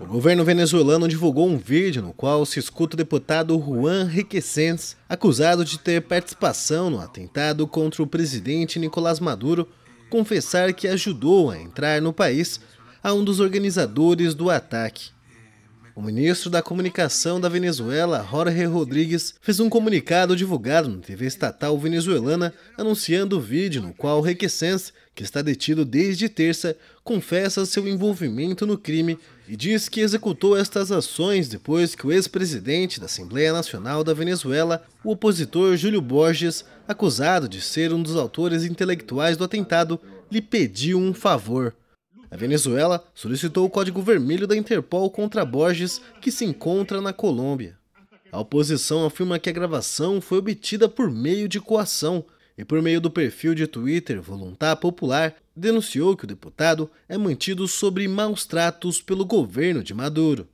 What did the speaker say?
O governo venezuelano divulgou um vídeo no qual se escuta o deputado Juan Requesens, acusado de ter participação no atentado contra o presidente Nicolás Maduro, confessar que ajudou a entrar no país a um dos organizadores do ataque. O ministro da Comunicação da Venezuela, Jorge Rodrigues, fez um comunicado divulgado na TV estatal venezuelana anunciando o vídeo no qual Requesens, que está detido desde terça, confessa seu envolvimento no crime e diz que executou estas ações depois que o ex-presidente da Assembleia Nacional da Venezuela, o opositor Júlio Borges, acusado de ser um dos autores intelectuais do atentado, lhe pediu um favor. A Venezuela solicitou o Código Vermelho da Interpol contra Borges, que se encontra na Colômbia. A oposição afirma que a gravação foi obtida por meio de coação e por meio do perfil de Twitter Voluntar Popular, denunciou que o deputado é mantido sobre maus tratos pelo governo de Maduro.